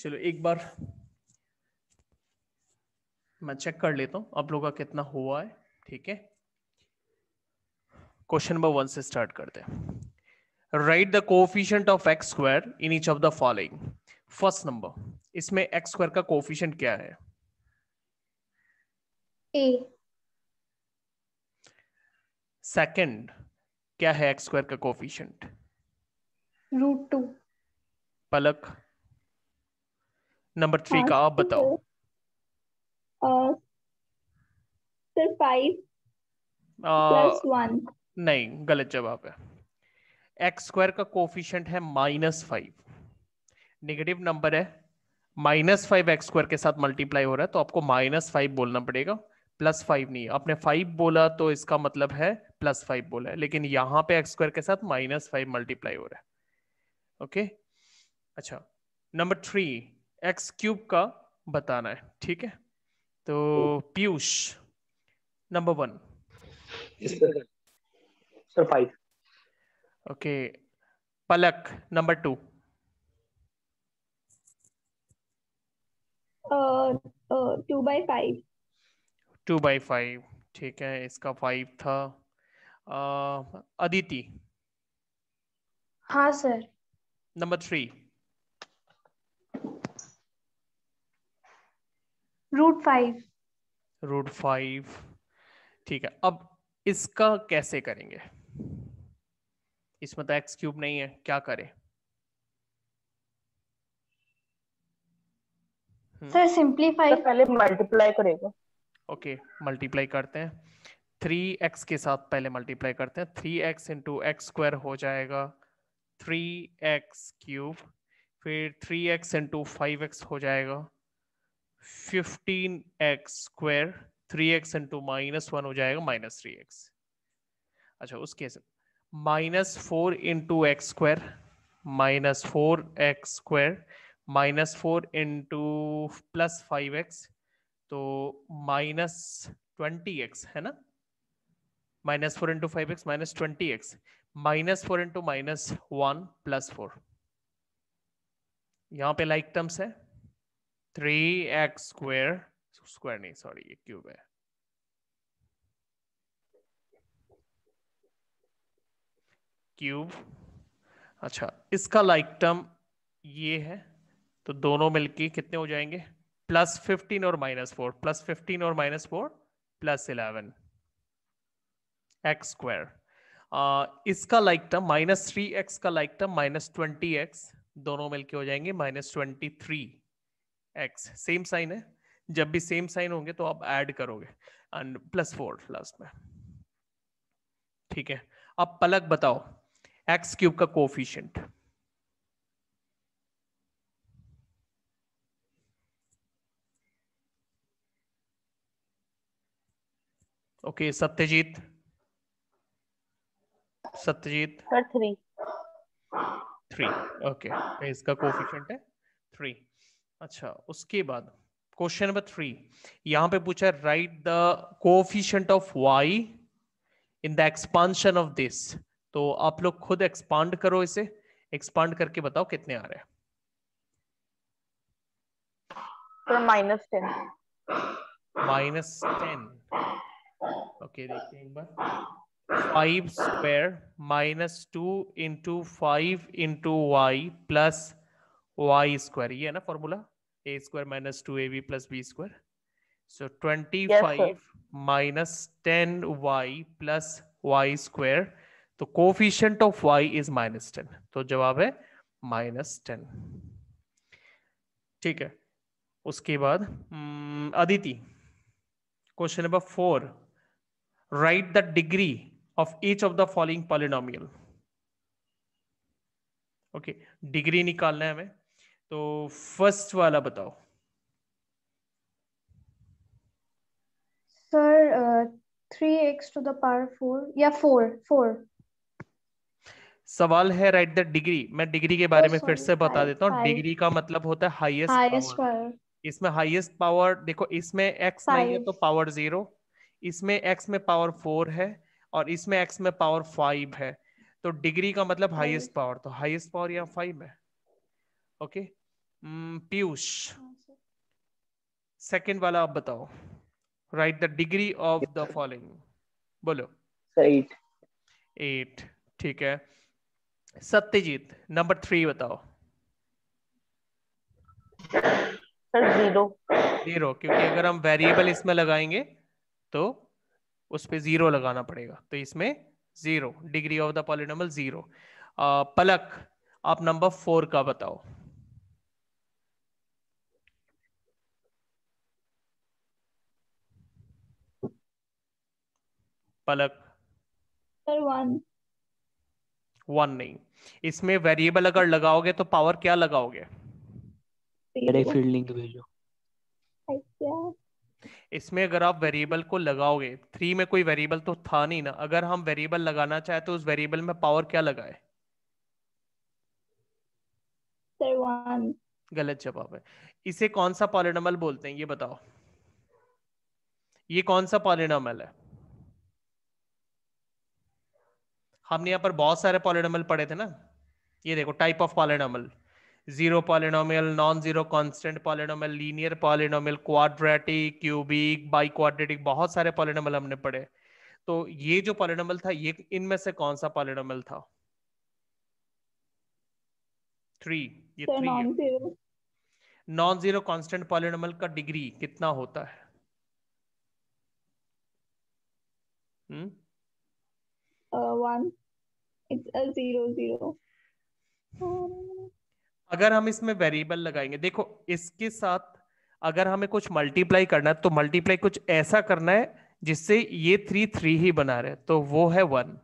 चलो एक बार मैं चेक कर लेता हूं आप लोगों का कितना हुआ है ठीक है क्वेश्चन नंबर वन से स्टार्ट करते हैं right the coefficient of x square in each of the following first number इसमें एक्स स्क्वायर का कोफिशियंट क्या है ए सेकंड क्या है एक्स स्क्वायर का coefficient root two Palak number three का आप बताओ uh, uh, नहीं गलत जवाब है एक्स स्क्वायर का कोफिशियंट है माइनस फाइव निगेटिव नंबर है माइनस फाइव एक्स स्क्वायर के साथ मल्टीप्लाई हो रहा है तो आपको माइनस फाइव बोलना पड़ेगा प्लस फाइव नहीं आपने फाइव बोला तो इसका मतलब है प्लस फाइव बोला है लेकिन यहाँ पे एक्स स्क्वायर के साथ माइनस फाइव मल्टीप्लाई हो रहा है ओके okay? अच्छा नंबर थ्री एक्स क्यूब का बताना है ठीक है तो Piyush number one sir five okay Palak number two two by five two by five ठीक है इसका फाइव था अदिति uh, हाँ sir number three root five root five ठीक है अब इसका कैसे करेंगे इसमें तो एक्स क्यूब नहीं है क्या करें सर हम्म। सिंपलीफाई पहले मल्टीप्लाई करेगा ओके मल्टीप्लाई करते हैं थ्री एक्स के साथ पहले मल्टीप्लाई करते हैं three x into x square हो जाएगा थ्री एक्स क्यूब फिर three x into five x हो जाएगा fifteen x square three x into minus one हो जाएगा माइनस थ्री एक्स अच्छा उसके minus four into x square minus four x square minus four into plus five x तो minus twenty x है ना minus four into five x minus twenty x minus four into minus one plus four यहाँ पे like terms है three x square square नहीं sorry ये cube है cube अच्छा इसका लाइक टर्म ये है तो दोनों मिलके कितने हो जाएंगे प्लस फिफ्टीन और माइनस फोर प्लस फिफ्टीन और minus four plus eleven x square इसका like term minus three x का like term minus twenty x दोनों मिलके हो जाएंगे minus twenty three x same sign है जब भी सेम साइन होंगे तो आप ऐड करोगे एंड प्लस फोर लास्ट में ठीक है अब पलक बताओ एक्स क्यूब का coefficient okay okay, Satyajit Satyajit three three okay इसका कोफिशियंट है थ्री अच्छा उसके बाद क्वेश्चन नंबर थ्री यहां पे पूछा right the coefficient of y in the expansion of this तो आप लोग खुद एक्सपांड करो इसे एक्सपांड करके बताओ कितने आ रहे हैं minus ten minus ten okay देखते हैं एक बार five square minus two into five into y plus y square ये है ना formula a square minus two a b plus b square so twenty five minus ten y plus y square तो coefficient of y is minus ten तो जवाब है minus ten ठीक है उसके बाद हम्म, Aditi question number four right the degree of each of the following polynomial okay degree निकालना है हमें तो फर्स्ट वाला बताओ sir three x to the power four या फोर फोर सवाल है राइट द डिग्री मैं डिग्री के बारे oh, में फिर से बता देता हूँ डिग्री का मतलब होता है हाईएस्ट हाईएस्ट पावर इसमें हाईएस्ट पावर देखो इसमें एक्स नहीं है तो पावर जीरो इसमें एक्स में पावर फोर है और इसमें एक्स में पावर फाइव है तो डिग्री का मतलब हाईएस्ट पावर तो हाईएस्ट पावर यहाँ फाइव है okay okay? Piyush hmm, second हाँ, वाला आप बताओ right the degree of the following बोलो एट एट ठीक है सत्यजीत नंबर थ्री बताओ जीरो जीरो क्योंकि अगर हम वेरिएबल इसमें लगाएंगे तो उस पर जीरो लगाना पड़ेगा तो इसमें zero degree of the polynomial zero Palak आप नंबर फोर का बताओ पलक सर वन वन नहीं इसमें वेरिएबल अगर लगाओगे तो पावर क्या लगाओगे भेजो इसमें अगर आप वेरिएबल को लगाओगे थ्री में कोई वेरिएबल तो था नहीं ना अगर हम वेरिएबल लगाना चाहे तो उस वेरिएबल में पावर क्या लगाए गलत जवाब है इसे कौन सा पॉलिनोमल बोलते हैं ये बताओ ये कौन सा पॉलिनोमल है हमने यहाँ पर बहुत सारे पॉलिनोमियल पढ़े थे ना ये देखो type of polynomial zero polynomial non zero constant polynomial linear polynomial quadratic cubic biquadratic बहुत सारे पॉलिनोमियल हमने पढ़े तो ये जो पॉलिनोमियल था ये इनमें से कौन सा पॉलिनोमियल था थ्री ये three non zero constant polynomial का डिग्री कितना होता है हम्म uh, अगर हम इसमें वेरिएबल लगाएंगे देखो इसके साथ अगर हमें कुछ मल्टीप्लाई करना है तो मल्टीप्लाई कुछ ऐसा करना है जिससे ये थ्री थ्री ही बना रहे तो वो है वन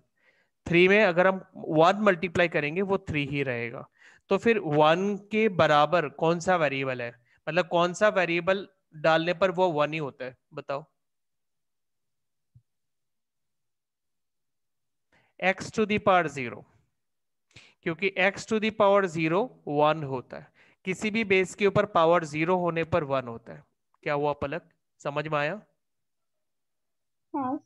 थ्री में अगर हम वन मल्टीप्लाई करेंगे वो थ्री ही रहेगा तो फिर वन के बराबर कौन सा वेरिएबल है मतलब कौन सा वेरिएबल डालने पर वो वन ही होता है बताओ एक्स टू दावर जीरो क्योंकि x to the power zero one होता है किसी भी बेस के ऊपर पावर जीरो होने पर वन होता है क्या हुआ पलक समझ में आया हाँ,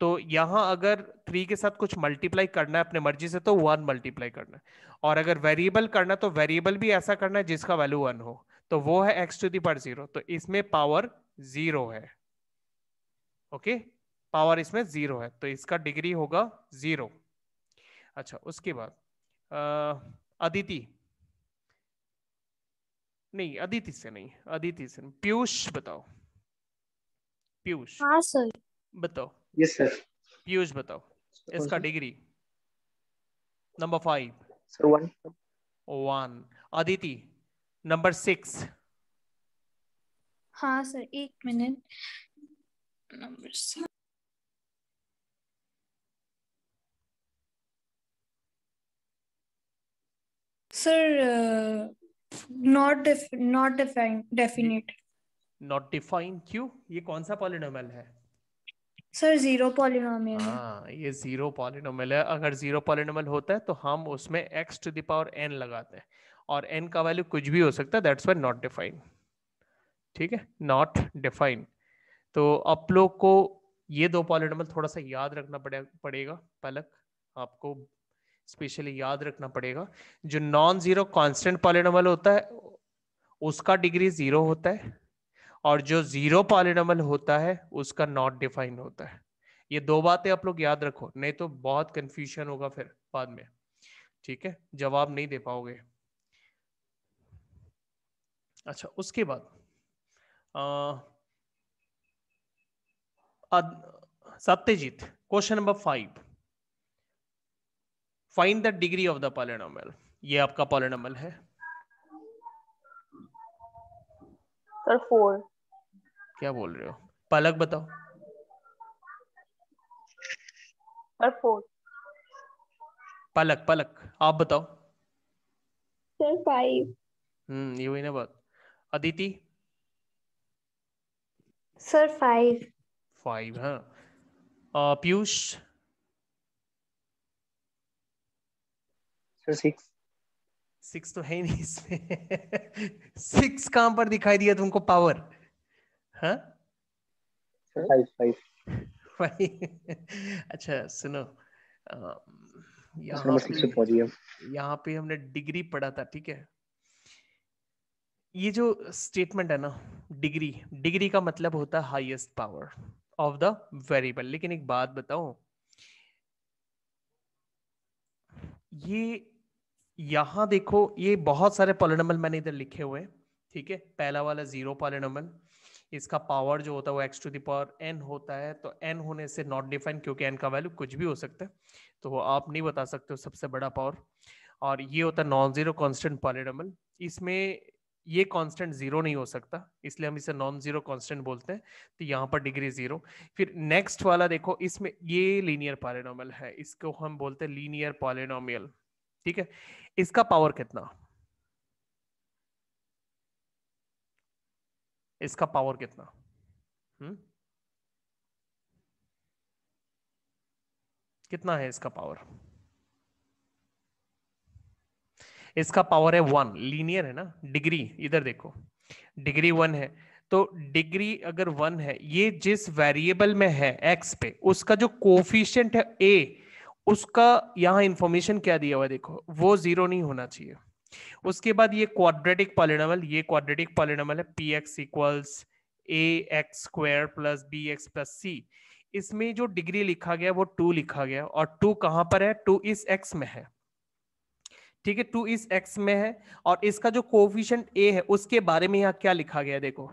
तो यहां अगर थ्री के साथ कुछ मल्टीप्लाई करना है अपने मर्जी से तो वन मल्टीप्लाई करना है और अगर वेरिएबल करना है तो वेरिएबल भी ऐसा करना है जिसका वैल्यू वन हो तो वो है एक्स टू दी पर जीरो तो इसमें पावर जीरो है ओके okay? पावर इसमें जीरो है तो इसका डिग्री होगा जीरो अच्छा उसके बाद अदिति नहीं अदिति से नहीं अदिति से पीयूष बताओ पीयूष हाँ सर बताओ यस सर पीयूष बताओ इसका degree number five sir one one Aditi number six हाँ सर एक minute number sir not not definite not define क्यों ये कौन सा पॉलिनोमियल है सर जीरो पॉलिनोमियल हाँ ये जीरो पॉलिनोमियल है अगर जीरो पॉलिनोमियल होता है तो हम उसमें एक्स टू पावर एन लगाते हैं और एन का वैल्यू कुछ भी हो सकता है दैट्स वाई नॉट डिफाइन ठीक है नॉट डिफाइन तो आप लोग को ये दो पॉलिनोमियल थोड़ा सा याद रखना पड़े, पड़ेगा पलक आपको स्पेशली याद रखना पड़ेगा जो नॉन जीरो कांस्टेंट पॉलिनोमल होता है उसका डिग्री जीरो होता है और जो जीरो पॉलिनोमल होता है उसका नॉट डिफाइन होता है ये दो बातें आप लोग याद रखो नहीं तो बहुत कंफ्यूजन होगा फिर बाद में ठीक है जवाब नहीं दे पाओगे अच्छा उसके बाद Satyajit question number five find the degree of the polynomial ये आपका पॉलिनोमियल है सर फोर क्या बोल रहे हो पलक बताओ सर फोर पलक पलक आप बताओ सर फाइव हम्म ये वही ना बात अदिति सर फाइव फाइव हाँ पीयूष सिक्स सिक्स तो है ही नहीं इसमें सिक्स कहां पर दिखाई दिया तुमको पावर हाँ? अच्छा सुनो यहाँ पे यहाँ पे हमने डिग्री पढ़ा था ठीक है ये जो स्टेटमेंट है ना डिग्री डिग्री का मतलब होता है highest power of the variable लेकिन एक बात बताओ ये यहां देखो ये बहुत सारे पॉलिनोमल मैंने इधर लिखे हुए हैं ठीक है पहला वाला जीरो पॉलिनोमल इसका पावर जो होता है वो एक्स टू दावर एन होता है तो एन होने से नॉट डिफाइन क्योंकि एन का वैल्यू कुछ भी हो सकता है तो वो आप नहीं बता सकते हो सबसे बड़ा पावर और ये होता है नॉन जीरो कॉन्स्टेंट पॉलिनोमल इसमें ये कांस्टेंट जीरो नहीं हो सकता इसलिए हम इसे नॉन जीरो कांस्टेंट बोलते हैं तो यहाँ पर डिग्री जीरो फिर नेक्स्ट वाला देखो इसमें ये लीनियर पॉलिनोमियल है इसको हम बोलते हैं लीनियर पॉलिनोमियल ठीक है इसका पावर कितना इसका पावर कितना हम्म कितना है इसका पावर इसका पावर है वन लीनियर है ना डिग्री इधर देखो डिग्री वन है तो डिग्री अगर वन है ये जिस वेरिएबल में है एक्स पे उसका जो कोफिशियंट है ए उसका यहाँ इंफॉर्मेशन क्या दिया हुआ है देखो वो जीरो नहीं होना चाहिए उसके बाद ये क्वाड्रेटिक पॉलिनोमल ये क्वाड्रेटिक पॉलिनोमल है p x equals a x square plus b x plus c इसमें जो डिग्री लिखा गया वो टू लिखा गया और टू कहाँ पर है टू इस एक्स में है ठीक है टू इस एक्स में है और इसका जो कोफिशियंट ए है उसके बारे में यहाँ क्या लिखा गया देखो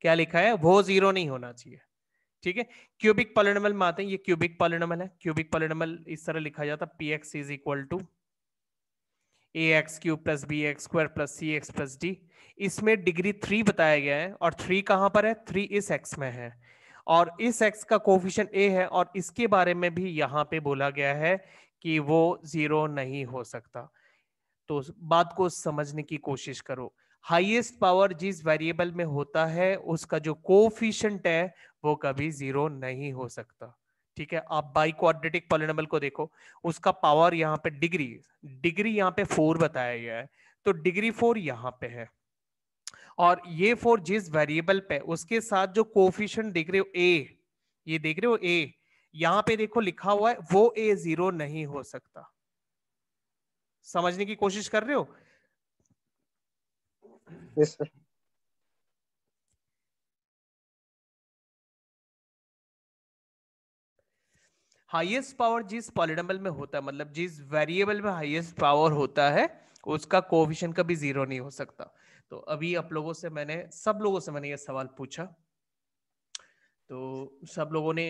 क्या लिखा है वो जीरो नहीं होना चाहिए ठीक है क्यूबिक पॉलिनोमल में आते हैं ये क्यूबिक पॉलिनोमल है क्यूबिक पॉलिनोमल इस तरह लिखा जाता है p x is equal to a x cube plus b x square plus c x plus d इसमें डिग्री थ्री बताया गया है और थ्री कहां पर है थ्री इस एक्स में है और इस एक्स का कोफिशन ए है और इसके बारे में भी यहां पे बोला गया है कि वो जीरो नहीं हो सकता तो बात को समझने की कोशिश करो हाईएस्ट पावर जिस वेरिएबल में होता है उसका जो कोफिशंट है वो कभी जीरो नहीं हो सकता ठीक है आप बाई क्वाड्रेटिक पॉलिनोमियल को देखो उसका पावर यहाँ पे डिग्री डिग्री यहाँ पे फोर बताया गया है तो डिग्री फोर यहाँ पे है और ये फोर जिस वेरिएबल पे उसके साथ जो कोफिशंट देख रहे हो ए ये देख रहे हो ए यहाँ पे देखो लिखा हुआ है वो ए जीरो नहीं हो सकता समझने की कोशिश कर रहे हो Yes, sir. हाईएस्ट पावर जिस पॉलिनोमियल में होता है मतलब जिस वेरिएबल में हाईएस्ट पावर होता है उसका कोविशन कभी जीरो नहीं हो सकता तो अभी आप लोगों से मैंने सब लोगों से मैंने यह सवाल पूछा तो सब लोगों ने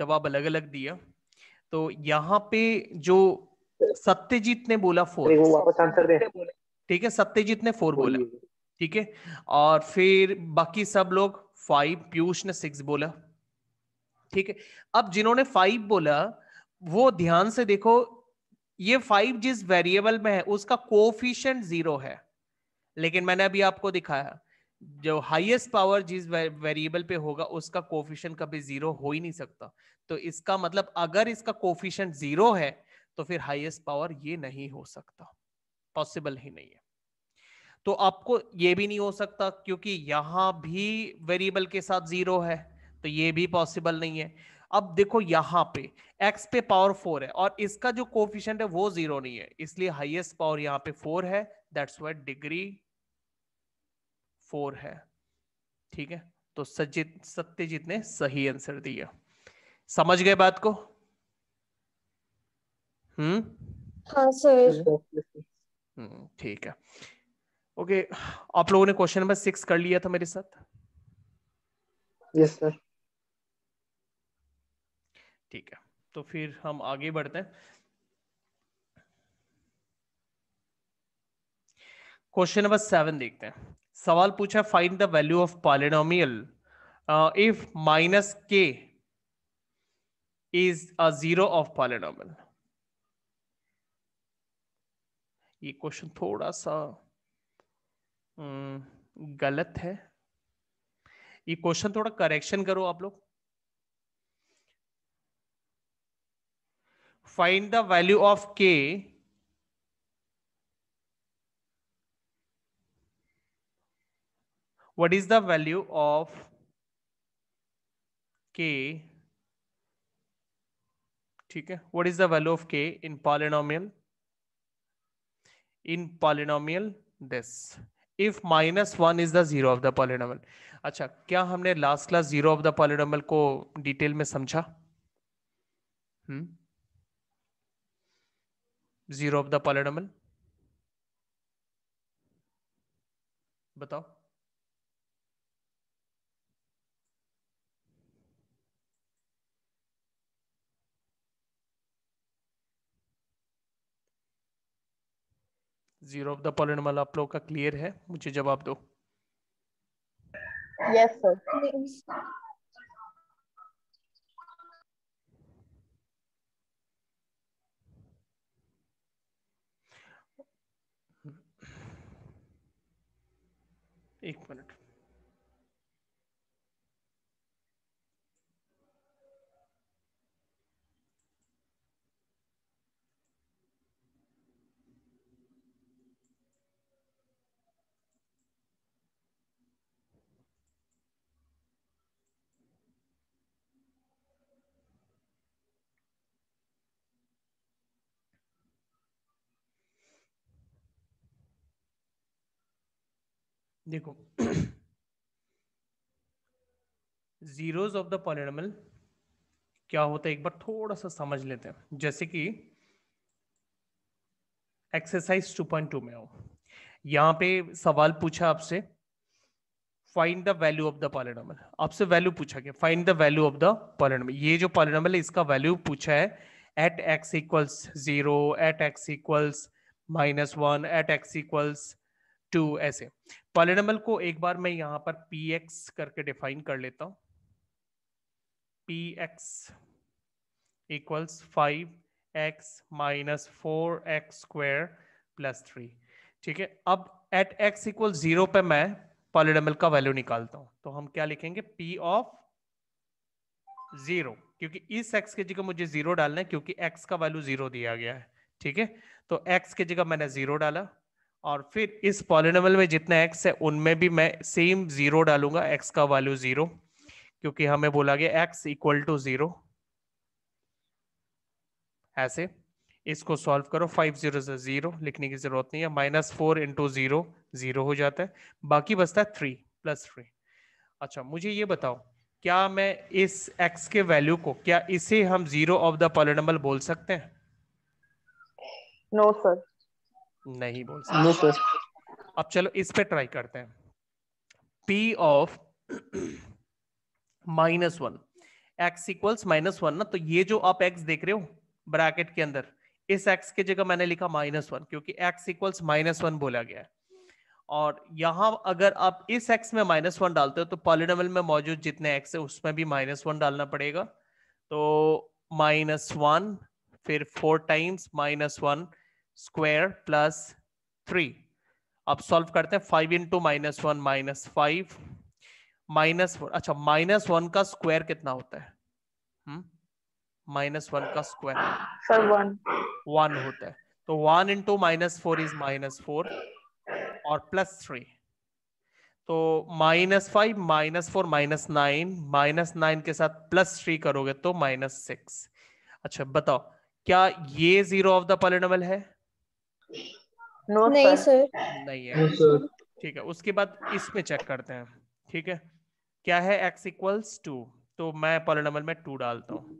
जवाब अलग अलग दिया तो यहाँ पे जो सत्यजीत ने बोला फोर वापस आंसर दे ठीक है सत्यजीत ने फोर बोला ठीक है और फिर बाकी सब लोग फाइव पीयूष ने सिक्स बोला ठीक है अब जिन्होंने फाइव बोला वो ध्यान से देखो ये फाइव जिस वेरिएबल में है उसका कोफिशियंट जीरो है लेकिन मैंने अभी आपको दिखाया जो हाईएस्ट पावर जिस वेरिएबल पे होगा उसका कोफिशियंट कभी जीरो हो ही नहीं सकता तो इसका मतलब अगर इसका कोफिशियंट जीरो है तो फिर हाईएस्ट पावर ये नहीं हो सकता पॉसिबल ही नहीं है तो आपको ये भी नहीं हो सकता क्योंकि यहां भी वेरिएबल के साथ जीरो है तो ये भी पॉसिबल नहीं है अब देखो यहां पे x पे पावर फोर है और इसका जो कोफिशियंट है वो जीरो नहीं है इसलिए हाईएस्ट पावर यहां पे फोर है दैट्स वाई डिग्री फोर है ठीक है तो सज्जित सत्यजीत ने सही आंसर दिया समझ गए बात को हम्म हाँ सर हम्म, ठीक है ओके आप लोगों ने क्वेश्चन नंबर सिक्स कर लिया था मेरे साथ यस सर ठीक है तो फिर हम आगे बढ़ते हैं क्वेश्चन नंबर सेवन देखते हैं सवाल पूछा find the value of polynomial if minus k is a zero of polynomial ये क्वेश्चन थोड़ा सा गलत है ये क्वेश्चन थोड़ा करेक्शन करो आप लोग find the value of k what is the value of k ठीक है what is the value of के in polynomial in polynomial this if minus one is the zero of the polynomial अच्छा क्या हमने last class zero of the polynomial को detail में समझा हम्म zero of the polynomial बताओ जीरो ऑफ द पॉलिनोमियल आप लोग का क्लियर है मुझे जवाब दो यस सर एक मिनट देखो जीरोज ऑफ द पॉलिनोमियल क्या होता है एक बार थोड़ा सा समझ लेते हैं जैसे कि एक्सरसाइज 2.2 में हो यहां पे सवाल पूछा आपसे find the value of the polynomial आपसे वैल्यू पूछा गया find the value of the polynomial ये जो पॉलिनोमियल है इसका वैल्यू पूछा है at x equals zero at x equals minus one at x equals two ऐसे पॉलिनमल को एक बार मैं यहां पर पी एक्स करके डिफाइन कर लेता हूं p x equals five x minus four x square plus three ठीक है अब एट एक्स इक्वल जीरो पे मैं पॉलिडमल का वैल्यू निकालता हूं तो हम क्या लिखेंगे पी ऑफ जीरो क्योंकि इस एक्स की जगह मुझे जीरो डालना है क्योंकि एक्स का वैल्यू जीरो दिया गया है ठीक है तो एक्स की जगह मैंने जीरो डाला और फिर इस पॉलिनोमल में जितना एक्स है उनमें भी मैं सेम जीरो डालूंगा एक्स का वैल्यू जीरो क्योंकि हमें बोला गया एक्स इक्वल टू जीरो ऐसे इसको सॉल्व करो फाइव जीरो से जीरो लिखने की जरूरत नहीं है minus four into zero zero हो जाता है बाकी बचता है थ्री प्लस थ्री अच्छा मुझे ये बताओ क्या मैं इस एक्स के वैल्यू को क्या इसे हम जीरो ऑफ द पॉलिनोमल बोल सकते हैं नो no, सर नहीं बोल सकते तो- अब चलो इस पे ट्राई करते हैं p of minus one x equals minus one ना तो ये जो आप एक्स देख रहे हो ब्रैकेट के अंदर इस एक्स की जगह मैंने लिखा माइनस वन क्योंकि एक्स इक्वल्स माइनस वन बोला गया है और यहां अगर आप इस एक्स में माइनस वन डालते हो तो पॉलिनोमल में मौजूद जितने एक्स है उसमें भी माइनस वन डालना पड़ेगा तो माइनस वन फिर four times minus one square plus three अब सॉल्व करते हैं five into minus one minus five minus four अच्छा माइनस वन का स्क्वायर कितना होता है माइनस हम्म, वन का स्क्वायर सर वन वन होता है तो one into minus four is minus four और प्लस थ्री तो minus five minus four minus nine minus nine के साथ प्लस थ्री करोगे तो माइनस सिक्स अच्छा बताओ क्या ये जीरो ऑफ द पॉलिनोमियल है नो नहीं सर नहीं है ठीक है उसके बाद इस पे चेक करते हैं ठीक है क्या है x इक्वल्स टू तो मैं पॉलिनोमियल में टू डालता हूँ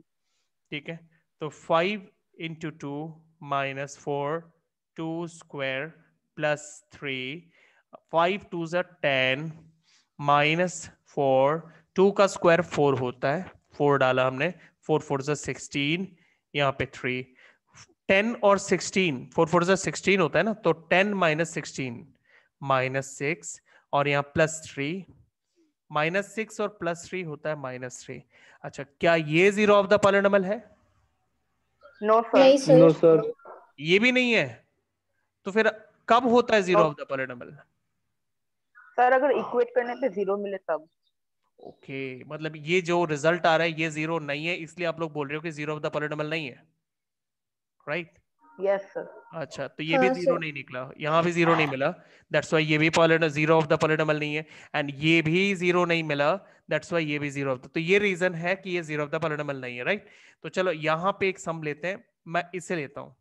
ठीक है तो five into two minus four two square plus three five two ज़ा टेन माइनस फोर टू का स्क्वायर फोर होता है फोर डाला हमने फोर फोर ज़ा सिक्सटीन यहाँ पे थ्री टेन और सिक्सटीन फोर फोर जो सिक्सटीन होता है ना तो ten minus sixteen minus six और यहाँ प्लस थ्री माइनस सिक्स और प्लस थ्री होता है माइनस थ्री अच्छा क्या ये जीरो ऑफ द पॉलिनोमियल है नो सर नो सर ये भी नहीं है तो फिर कब होता है zero of the polynomial sir अगर इक्वेट करने पे जीरो मिले तब ओके okay, मतलब ये जो रिजल्ट आ रहा है ये जीरो नहीं है इसलिए आप लोग बोल रहे हो कि जीरो ऑफ द पॉलिनोमियल नहीं है राइट right? yes, अच्छा तो ये हाँ, भी जीरो नहीं निकला यहाँ भी जीरो नहीं मिला दैट्स वाई ये भी जीरो ऑफ द नहीं है एंड ये भी जीरो नहीं मिला दैट्स वाई ये भी जीरो ऑफ द तो ये रीजन है कि ये जीरो ऑफ द पॉलिनोमियल नहीं है राइट right? तो चलो यहाँ पे एक सम लेते हैं मैं इसे लेता हूँ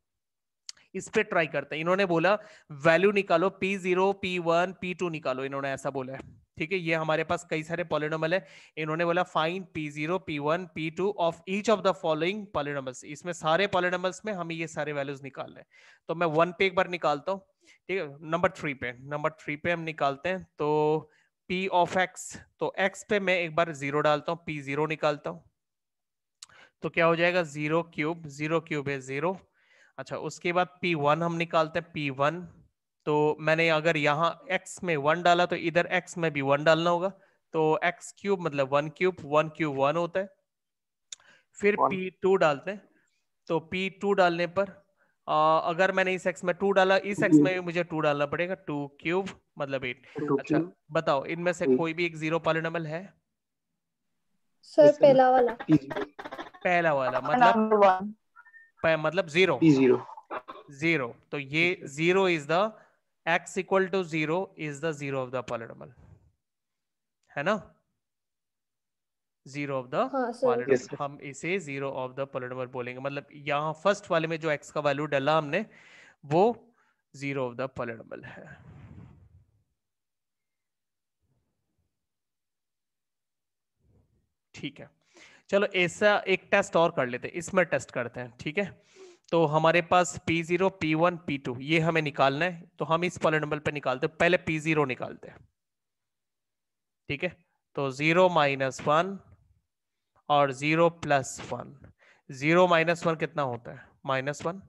इस पे ट्राई करते हैं इन्होंने बोला वैल्यू निकालो P zero P one P two निकालो इन्होंने ऐसा बोला है ठीक है ये हमारे पास कई सारे पॉलिनोमल है इन्होंने बोला find P zero P one P two of each of the following polynomials इसमें सारे पॉलिनोमल्स में हमें ये सारे वैल्यूज निकालने तो मैं वन पे एक बार निकालता हूँ ठीक है नंबर थ्री पे नंबर थ्री पे हम निकालते हैं तो पी ऑफ एक्स तो एक्स पे मैं एक बार जीरो डालता हूँ पी जीरो निकालता हूँ तो क्या हो जाएगा जीरो क्यूब जीरो क्यूब है जीरो अच्छा उसके बाद पी वन हम निकालते हैं पी वन तो मैंने अगर यहाँ x में वन डाला तो इधर x में भी वन डालना होगा तो x क्यूब मतलब one cube one cube one होता है फिर p टू डालते हैं तो p टू डालने पर आ, अगर मैंने इस x में टू डाला इस x में भी मुझे टू डालना पड़ेगा टू क्यूब मतलब एट अच्छा cube. बताओ इनमें से कोई भी एक जीरो पॉलिनोमल है सर पहला वाला पहला वाला मतलब मतलब जीरो जीरो जीरो तो ये zero is the x equal to zero is the zero of the polynomial है ना जीरो ऑफ द हम इसे जीरो ऑफ द पोलिडोमर बोलेंगे मतलब यहाँ फर्स्ट वाले में जो एक्स का वैल्यू डाला हमने वो जीरो ऑफ द पोलिडोमल है ठीक है चलो ऐसा एक टेस्ट और कर लेते हैं इसमें टेस्ट करते हैं ठीक है तो हमारे पास P zero P one P two ये हमें निकालना है तो हम इस पॉलिनोमियल पे निकालते हैं पहले पी जीरो निकालते हैं ठीक है तो जीरो माइनस वन और zero plus one zero minus one कितना होता है माइनस वन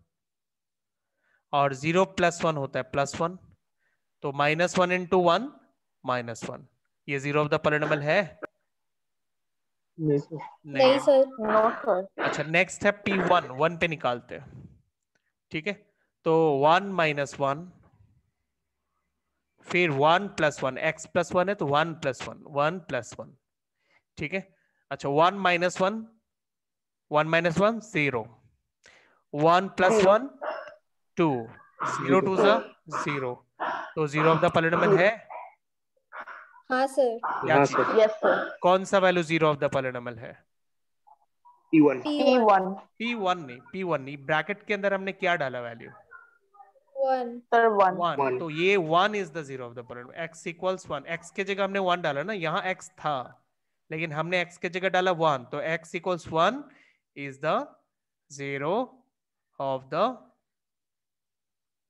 और जीरो प्लस वन होता है प्लस वन तो minus one into one minus one ये जीरो ऑफ द पॉलिनबल है अच्छा नेक्स्ट है पी वन वन पे निकालते ठीक है तो वन माइनस वन फिर one plus one X plus one है तो one plus one one plus one ठीक है अच्छा one minus one one minus one zero one plus one two zero two zero तो जीरो ऑफ द पॉलिनोमियल है हाँ sir yes sir कौन सा value zero of the polynomial है P1 P1 P1 नहीं P1 नहीं ब्रैकेट के अंदर हमने क्या डाला वैल्यू One. तो ये one is the zero of the polynomial x equals one x के जगह हमने वन डाला ना यहाँ x था लेकिन हमने x के जगह डाला वन तो x equals one is the zero of the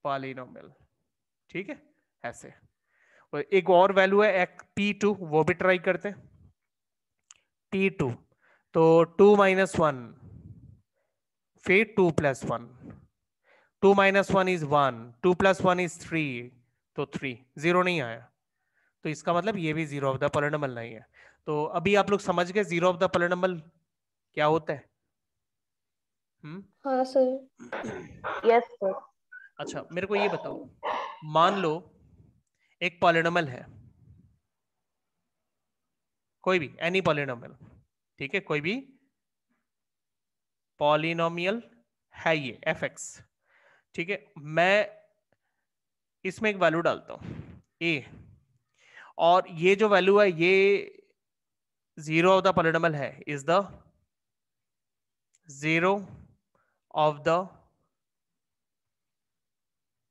polynomial ठीक है ऐसे और एक और वैल्यू है एक पी टू वो भी ट्राई करते हैं टी टू तो टू माइनस वन फिर two plus one two minus one is one two plus one is three तो थ्री जीरो नहीं आया तो इसका मतलब ये भी जीरो ऑफ द पलनमल नहीं है तो अभी आप लोग समझ गए जीरो ऑफ द पलनमल क्या होता है हम्म? हाँ सर यस सर अच्छा मेरे को ये बताओ मान लो एक पॉलिनोमल है कोई भी एनी पॉलिनोमल ठीक है कोई भी पॉलिनोमियल है ये एफ एक्स ठीक है मैं इसमें एक वैल्यू डालता हूं ए और ये जो वैल्यू है ये जीरो ऑफ द पॉलिनोमल है is the zero of the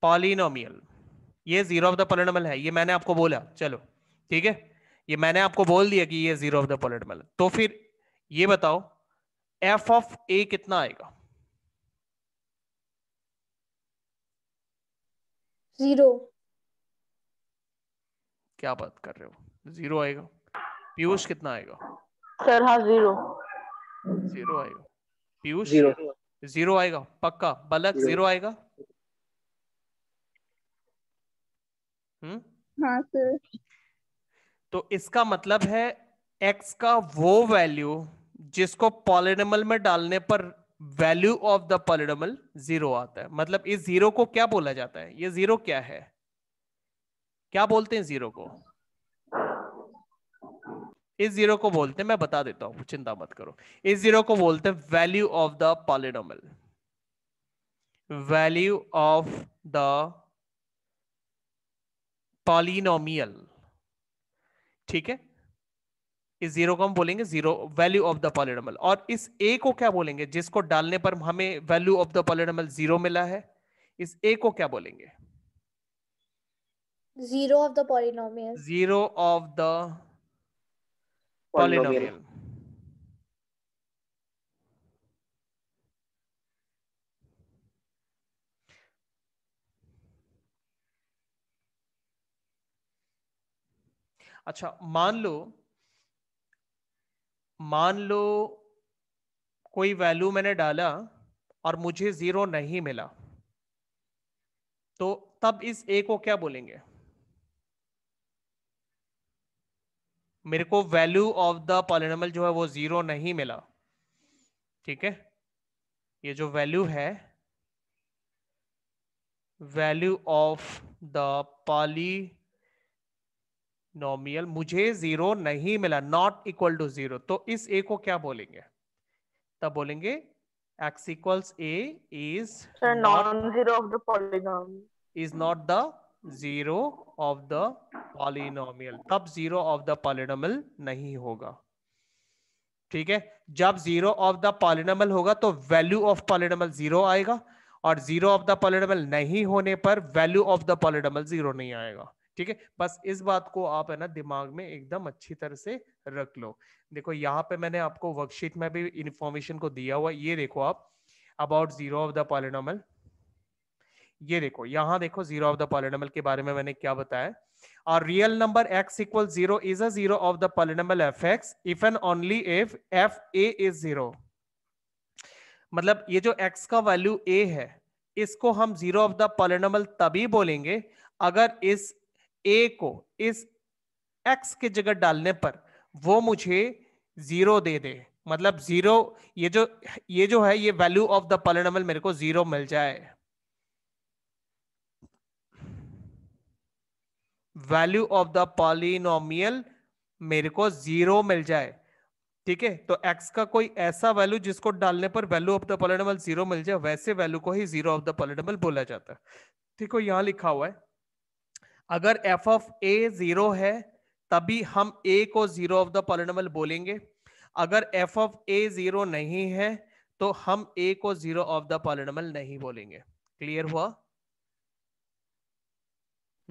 polynomial ये जीरो ऑफ द पॉलिनोमियल है ये मैंने आपको बोला चलो ठीक है ये मैंने आपको बोल दिया कि ये जीरो ऑफ द पॉलिनोमियल तो फिर ये बताओ एफ ऑफ ए कितना आएगा जीरो क्या बात कर रहे हो जीरो आएगा पीयूष कितना आएगा सर हाँ जीरो जीरो आएगा पीयूष जीरो जीरो आएगा पक्का बलक जीरो आएगा हम्म? हाँ सर तो इसका मतलब है एक्स का वो वैल्यू जिसको पॉलिडमल में डालने पर value of the polynomial zero आता है मतलब इस जीरो को क्या बोला जाता है ये जीरो क्या है क्या बोलते हैं जीरो को इस जीरो को बोलते हैं मैं बता देता हूं चिंता मत करो इस जीरो को बोलते हैं value of the polynomial value of the polynomial ठीक है इस जीरो को हम बोलेंगे zero value of the polynomial और इस ए को क्या बोलेंगे जिसको डालने पर हमें value of the polynomial zero मिला है इस ए को क्या बोलेंगे zero of the polynomial zero of the polynomial अच्छा मान लो मान लो कोई वैल्यू मैंने डाला और मुझे जीरो नहीं मिला तो तब इस ए को क्या बोलेंगे मेरे को वैल्यू ऑफ द पॉलिनोमल जो है वो जीरो नहीं मिला ठीक है ये जो वैल्यू है value of the polynomial मुझे जीरो नहीं मिला नॉट इक्वल टू जीरो तो इस ए को क्या बोलेंगे तब बोलेंगे X equals a is is not the zero of the polynomial तब जीरो ऑफ द पॉलिनोमियल नहीं होगा ठीक है जब जीरो ऑफ द पॉलिनामल होगा तो वैल्यू ऑफ पॉलिनोमियल जीरो आएगा और जीरो ऑफ द पॉलिनोमियल नहीं होने पर value of the polynomial zero नहीं आएगा ठीक है बस इस बात को आप है ना दिमाग में एकदम अच्छी तरह से रख लो देखो यहाँ पे मैंने आपको वर्कशीट में भी इंफॉर्मेशन को दिया हुआ ये देखो आप about zero of the polynomial ये देखो यहाँ देखो जीरो ऑफ द पॉलिनोमल के बारे में मैंने क्या बताया और real number x equal zero is a zero of the polynomial F X if and only if F a is zero मतलब ये जो x का वैल्यू a है इसको हम जीरो ऑफ द पॉलिनोमल तभी बोलेंगे अगर इस ए को इस एक्स के जगह डालने पर वो मुझे जीरो दे दे मतलब जीरो ये जो ये जो है ये वैल्यू ऑफ द पॉलिनोमियल मेरे को जीरो मिल जाए वैल्यू ऑफ द पॉलिनोमियल मेरे को जीरो मिल जाए ठीक है तो एक्स का कोई ऐसा वैल्यू जिसको डालने पर value of the polynomial zero मिल जाए वैसे वैल्यू को ही जीरो ऑफ द पॉलिनोमियल बोला जाता है ठीक है यहां लिखा हुआ है अगर एफ ऑफ ए जीरो है तभी हम ए को जीरो ऑफ द पॉलिनोमल बोलेंगे अगर एफ ऑफ ए जीरो नहीं है तो हम ए को जीरो ऑफ द पॉलिनोमल नहीं बोलेंगे क्लियर हुआ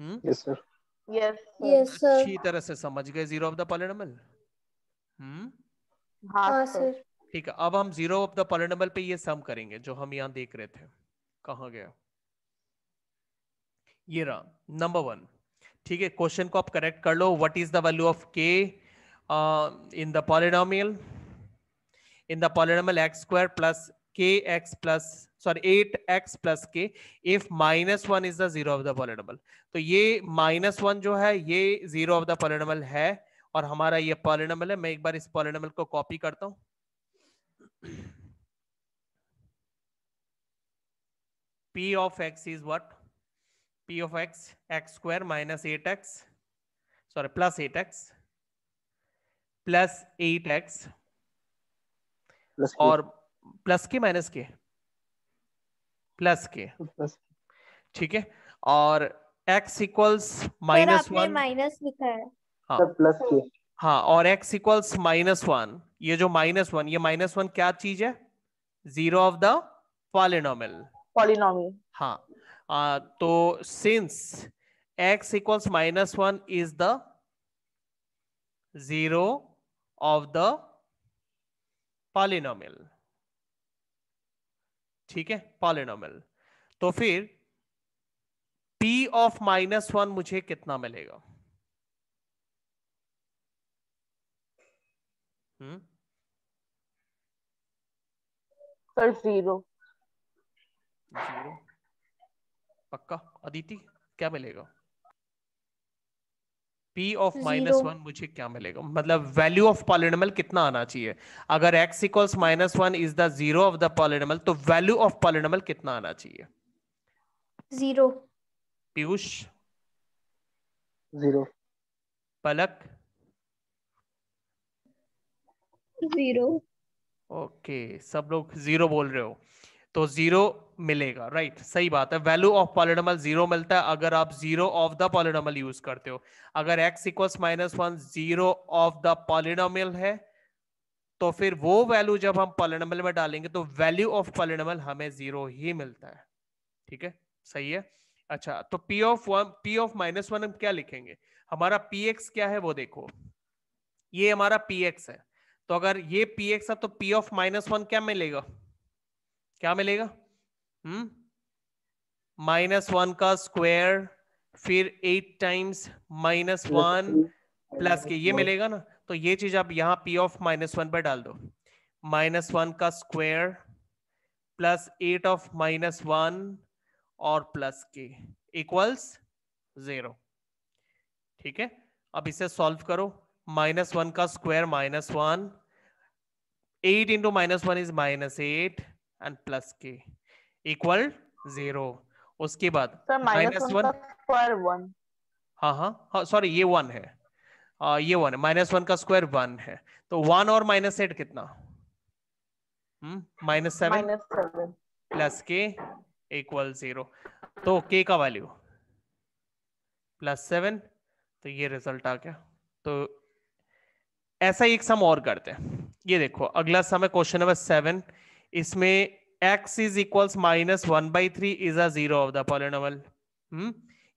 यस हम्म? सर अच्छी तरह से समझ गए zero of the polynomial hmm sir हाँ, हाँ, ठीक है अब हम जीरो ऑफ द पॉलिनोमल पे ये सम करेंगे जो हम यहाँ देख रहे थे कहा गया ये रहा नंबर वन ठीक है क्वेश्चन को आप करेक्ट कर लो what is the value of के in the polynomial in the polynomial X square plus K X plus sorry eight X plus K if minus one is the zero of the polynomial तो ये minus one जो है ये zero of the polynomial है और हमारा ये polynomial है मैं एक बार इस पॉलिनोमल को कॉपी करता हूं p of x is what p of x x square minus 8x sorry plus 8x plus 8x plus और plus K minus K plus K ठीक है और x equals minus one minus लिखा है हाँ हाँ और x इक्वल्स माइनस वन ये जो माइनस वन ये माइनस वन क्या चीज है zero of the polynomial polynomial हाँ तो since X equals minus one is the zero of the polynomial ठीक है पॉलिनोमियल तो फिर पी ऑफ माइनस वन मुझे कितना मिलेगा जीरो हम्म? जीरो पक्का अदिति क्या मिलेगा P of minus one, मुझे क्या मिलेगा मतलब वैल्यू ऑफ पॉलिनमल कितना आना चाहिए अगर x equals minus one is the zero of the polynomial तो वैल्यू ऑफ पॉलिनमल कितना आना चाहिए zero Piyush zero Palak zero okay सब लोग जीरो बोल रहे हो तो जीरो मिलेगा राइट सही बात है वैल्यू ऑफ पॉलिनोमल जीरो मिलता है अगर आप zero of the polynomial use करते हो अगर X equals minus one zero of the polynomial है तो फिर वो वैल्यू जब हम पॉलिनोमल में डालेंगे तो वैल्यू ऑफ पॉलिनोमल हमें जीरो ही मिलता है ठीक है सही है अच्छा तो P of one P of minus one हम क्या लिखेंगे हमारा पी एक्स क्या है वो देखो ये हमारा पी एक्स है तो अगर ये पी एक्स है तो पी ऑफ माइनस वन क्या मिलेगा क्या मिलेगा हम्म माइनस वन का स्क्वायर फिर eight times minus one plus K ये मिलेगा ना तो ये चीज आप यहाँ पी ऑफ माइनस वन पर डाल दो माइनस वन का square plus eight of minus one और प्लस के इक्वल्स जीरो ठीक है अब इसे सॉल्व करो माइनस वन का square minus one eight into minus one is minus eight and plus K equal zero उसके बाद माइनस वन हाँ हाँ हाँ सॉरी ये वन है आ, ये वन है माइनस वन का स्क्वायर वन है तो वन और माइनस एट कितना minus seven plus K equal zero तो के का वैल्यू प्लस सेवन तो ये रिजल्ट आ गया तो ऐसा ही एक सम और करते हैं ये देखो अगला सम है क्वेश्चन नंबर सेवन इसमें x is equals minus one by three is a zero of the polynomial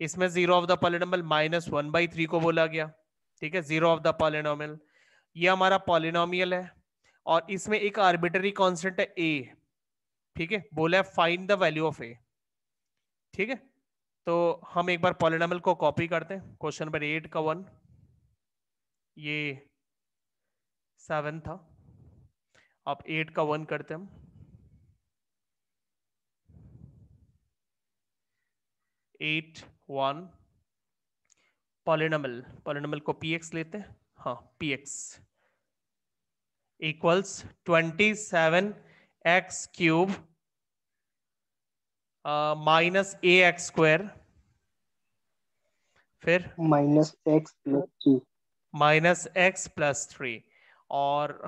इसमें zero of the polynomial minus one by three को बोला गया ठीक है जीरो ऑफ द पॉलिनोमल ये हमारा पॉलिनोमियल है और इसमें एक आर्बिटरी कॉन्स्टेंट है ए ठीक है बोला है find the value of a ठीक है तो हम एक बार पॉलिनोमल को कॉपी करते हैं क्वेश्चन नंबर एट का वन ये सेवन था अब एट का वन करते हैं हम एट वन पॉलिनमल पॉलिनमल को पी एक्स लेते हैं हाँ P x equals twenty seven X cube minus a x square फिर minus X plus three minus X plus three और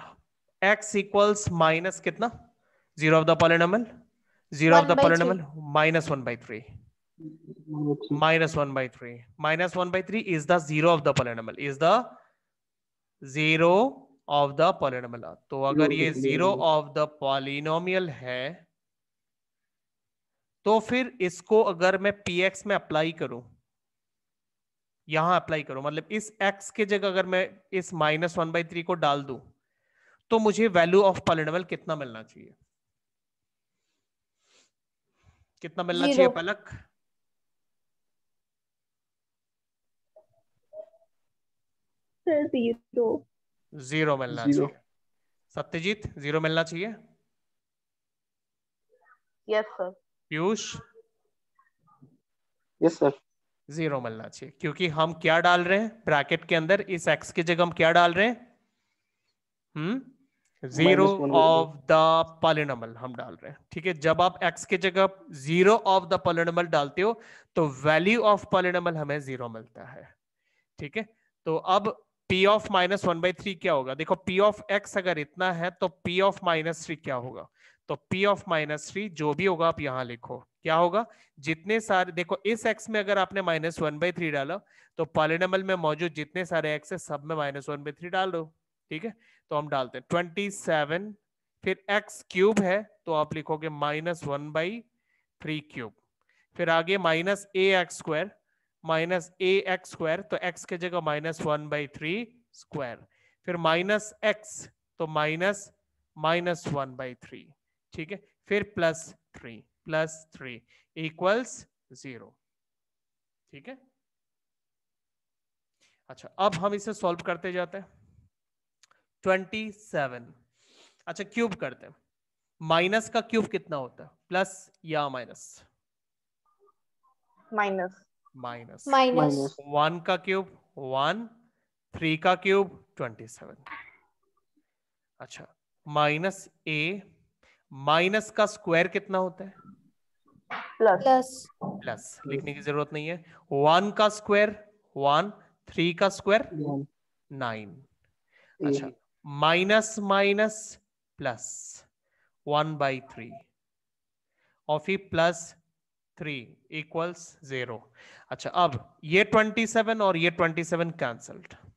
एक्स इक्वल्स माइनस कितना zero of the polynomial zero of the polynomial minus one by three minus 1 by 3 minus 1 by 3 is the zero of the polynomial is the zero of the polynomial तो अगर ये zero of the polynomial है तो फिर इसको अगर मैं px में अप्लाई करूं यहां अप्लाई करूं मतलब इस x के जगह अगर मैं इस माइनस वन बाई थ्री को डाल दूं तो मुझे वैल्यू ऑफ पॉलिनोमियल कितना मिलना चाहिए कितना मिलना चाहिए पलक सर जीरो जीरो मिलना चाहिए सत्यजीत जीरो मिलना चाहिए yes sir Piyush yes sir zero मिलना चाहिए क्योंकि हम क्या डाल रहे हैं ब्रैकेट के अंदर इस एक्स की जगह हम क्या डाल रहे हैं hmm zero of the polynomial हम डाल रहे हैं ठीक है जब आप एक्स की जगह जीरो ऑफ द पॉलिनमल डालते हो तो वैल्यू ऑफ पॉलिनमल हमें जीरो मिलता है ठीक है तो अब P of minus one by three क्या होगा देखो पी ऑफ एक्स अगर इतना है तो पी ऑफ माइनस थ्री क्या होगा तो पी ऑफ माइनस थ्री जो भी होगा आप यहाँ लिखो क्या होगा जितने सारे देखो इस एक्स में अगर आपने माइनस वन बाई थ्री डाला तो पॉलिनेमल में मौजूद जितने सारे एक्स है सब में माइनस वन बाई थ्री डाल दो ठीक है तो हम डालते हैं ट्वेंटी सेवन फिर एक्स क्यूब है तो आप लिखोगे minus one by three cube फिर आगे minus a x square minus a x square तो एक्स के जगह minus one by three square फिर माइनस एक्स तो minus minus one by three ठीक है फिर plus three plus three equals zero ठीक है अच्छा अब हम इसे सॉल्व करते जाते हैं ट्वेंटी सेवन अच्छा क्यूब करते हैं माइनस का क्यूब कितना होता है प्लस या minus minus minus minus one का क्यूब वन थ्री का क्यूब ट्वेंटी सेवन अच्छा माइनस ए माइनस का स्क्वायर कितना होता है प्लस प्लस लिखने की जरूरत नहीं है वन का स्क्वायर वन थ्री का स्क्वायर नाइन अच्छा minus minus plus one by three और फिर प्लस थ्री इक्वल्स जीरो अच्छा अब ये ट्वेंटी सेवन और ये ट्वेंटी सेवन कैंसल्ड